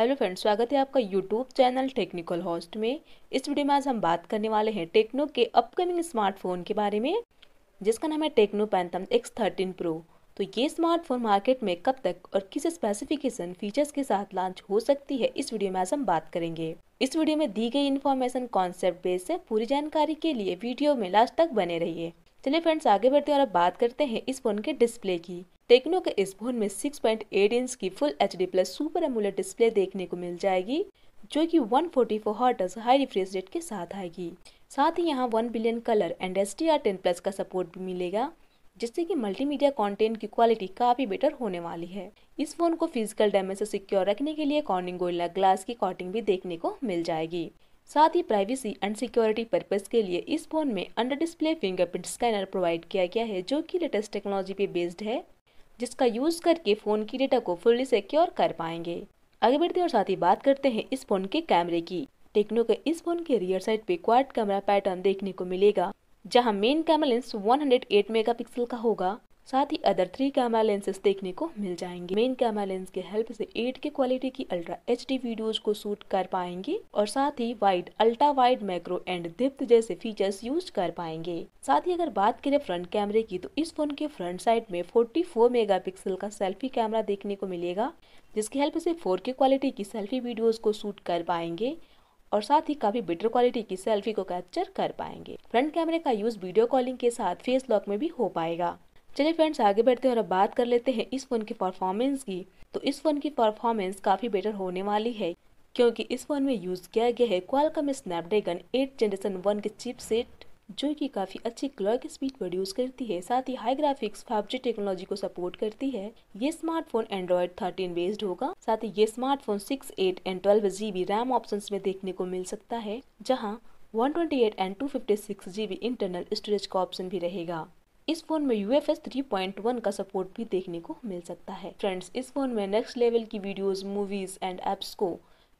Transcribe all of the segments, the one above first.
hello friends स्वागत है आपका यूट्यूब चैनल टेक्निकल हॉस्ट में इस वीडियो में आज हम बात करने वाले हैं टेक्नो के अपकमिंग स्मार्टफोन के बारे में जिसका नाम है Tecno Phantom X thirteen pro तो ये स्मार्टफोन मार्केट में कब तक और किस स्पेसिफिकेशन फीचर्स के साथ लॉन्च हो सकती है इस वीडियो में आज हम बात करेंगे इस वीडियो में दी गई इन्फॉर्मेशन कॉन्सेप्ट बेस से पूरी जानकारी के लिए वीडियो में लास्ट तक बने रहिए चलिए फ्रेंड्स आगे बढ़ते हैं और अब बात करते हैं इस फोन के डिस्प्ले की टेक्नो के इस फोन में 6.8 इंच की full H D plus super AMOLED display देखने को मिल जाएगी जो कि 144 forty four high refresh rate के साथ आएगी साथ ही यहाँ 1 billion colour and S T R ten plus का सपोर्ट भी मिलेगा जिससे कि मल्टीमीडिया कंटेंट की क्वालिटी काफ़ी बेटर होने वाली है इस फोन को फिजिकल डैमेज से सिक्योर रखने के लिए कॉर्निंग गोइला ग्लास की कॉटिंग भी देखने को मिल जाएगी साथ ही प्राइवेसी एंड सिक्योरिटी पर्पज के लिए इस फोन में under display fingerprint scanner provide किया गया है जो कि लेटेस्ट टेक्नोलॉजी पे बेस्ड है जिसका यूज़ करके फ़ोन की डेटा को फुल्ली सिक्योर कर पाएंगे आगे बढ़ते हैं और साथ ही बात करते हैं इस फ़ोन के कैमरे की टेक्नो के इस फ़ोन के रियर साइड पे क्वाड कैमरा पैटर्न देखने को मिलेगा जहां मेन कैमरा लेंस 108 मेगापिक्सल का होगा साथ ही अदर थ्री कैमरा लेंसेज देखने को मिल जाएंगे मेन कैमरा लेंस के हेल्प से एट के क्वालिटी की अल्ट्रा एच डी को शूट कर पाएंगे और साथ ही wide ultra wide macro and depth जैसे फीचर्स यूज कर पाएंगे साथ ही अगर बात करें फ्रंट कैमरे की तो इस फोन के फ्रंट साइड में फोर्टी मेगापिक्सल का सेल्फी कैमरा देखने को मिलेगा जिसकी हेल्प से के क्वालिटी की सेल्फी वीडियोज को शूट कर पाएंगे और साथ ही काफ़ी बेटर क्वालिटी की सेल्फी को कैप्चर कर पाएंगे फ्रंट कैमरे का यूज़ वीडियो कॉलिंग के साथ फेस लॉक में भी हो पाएगा चलिए फ्रेंड्स आगे बढ़ते हैं और अब बात कर लेते हैं इस फ़ोन की परफॉर्मेंस की तो इस फ़ोन की परफॉर्मेंस काफ़ी बेटर होने वाली है क्योंकि इस फ़ोन में यूज़ किया गया है Qualcomm Snapdragon eight generation one के चिपसेट जो कि काफ़ी अच्छी क्लॉक स्पीड प्रोड्यूस करती है साथ ही हाई ग्राफिक्स फाइव टेक्नोलॉजी को सपोर्ट करती है ये स्मार्टफोन एंड्रॉइड थर्टीन बेस्ड होगा साथ ही ये smartphone six eight and twelve GB RAM option में देखने को मिल सकता है जहाँ 128 एंड 256 जीबी इंटरनल स्टोरेज का ऑप्शन भी रहेगा इस फोन में U F S three point one का सपोर्ट भी देखने को मिल सकता है फ्रेंड्स इस फोन में नेक्स्ट लेवल की वीडियोस मूवीज एंड एप्स को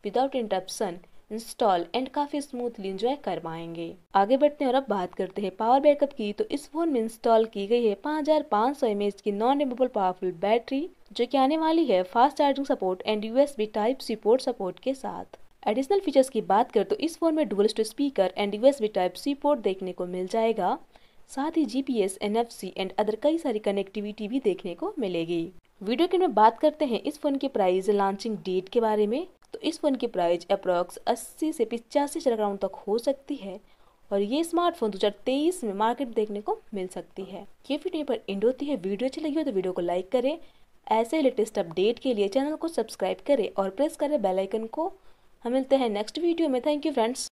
विदाउट इंटरप्शन इंस्टॉल एंड काफी स्मूथली इंजॉय कर पाएंगे आगे बढ़ते हैं और अब बात करते हैं पावर बैकअप की तो इस फोन में इंस्टॉल की गई है 5500 एच की नॉन रिमूवेबल पावरफुल बैटरी जो कि आने वाली है fast charging support and USB type C port support के साथ एडिशनल फीचर्स की बात कर तो इस फोन में dual stereo speaker and USB type C port देखने को मिल जाएगा साथ ही जीपीएस, एनएफसी एंड अदर कई सारी कनेक्टिविटी भी देखने को मिलेगी वीडियो के में बात करते हैं इस फोन के प्राइस लॉन्चिंग डेट के बारे में तो इस फोन की प्राइस अप्रॉक्स 80 से पिचासी हजार राउंड तक हो सकती है और ये स्मार्टफोन 2023 में मार्केट देखने को मिल सकती है ये वीडियो पर एंड होती है वीडियो अच्छी लगी हो तो वीडियो को लाइक करें ऐसे लेटेस्ट अपडेट के लिए चैनल को सब्सक्राइब करें और प्रेस करें बेलाइकन को हम मिलते हैं नेक्स्ट वीडियो में थैंक यू फ्रेंड्स